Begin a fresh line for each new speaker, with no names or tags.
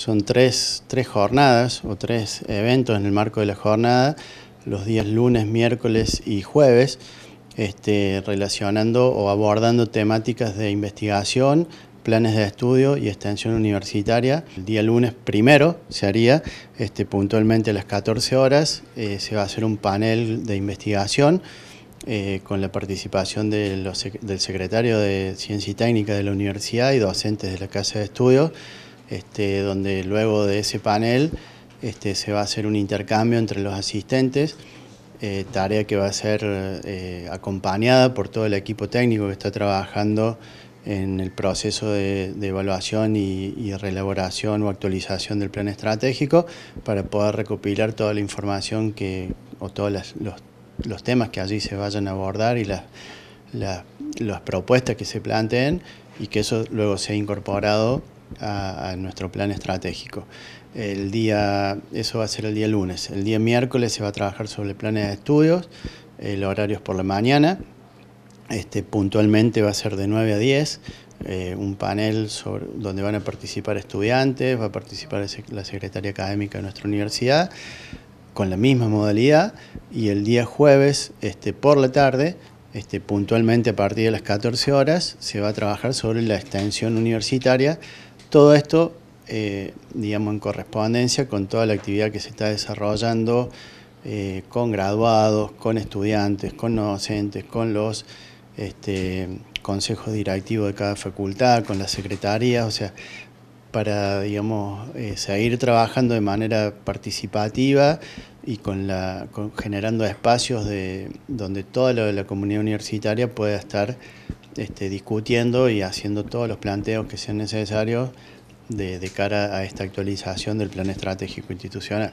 Son tres, jornadas o tres eventos en el marco de la jornada, los días lunes, miércoles y jueves, este, relacionando o abordando temáticas de investigación, planes de estudio y extensión universitaria. El día lunes primero se haría este, puntualmente a las 14 horas, eh, se va a hacer un panel de investigación eh, con la participación del secretario de Ciencia y Técnica de la universidad y docentes de la Casa de Estudios este, donde luego de ese panel este, se va a hacer un intercambio entre los asistentes, eh, tarea que va a ser eh, acompañada por todo el equipo técnico que está trabajando en el proceso de, evaluación y, y, reelaboración o actualización del plan estratégico para poder recopilar toda la información que, o todos los, temas que allí se vayan a abordar y las propuestas que se planteen y que eso luego sea incorporado a, nuestro plan estratégico. El día, eso va a ser el día lunes. El día miércoles se va a trabajar sobre planes de estudios, el horario es por la mañana. Este, puntualmente va a ser de 9 a 10, eh, un panel sobre, donde van a participar estudiantes, va a participar la secretaria académica de nuestra universidad, con la misma modalidad, y el día jueves este, por la tarde, este, puntualmente a partir de las 14 horas, se va a trabajar sobre la extensión universitaria todo esto, eh, digamos, en correspondencia con toda la actividad que se está desarrollando eh, con graduados, con estudiantes, con docentes, con los este, consejos directivos de cada facultad, con las secretarías, o sea, para, digamos, eh, seguir trabajando de manera participativa y con la, generando espacios de, donde toda la, la comunidad universitaria pueda estar este, discutiendo y haciendo todos los planteos que sean necesarios de, de cara a esta actualización del plan estratégico institucional.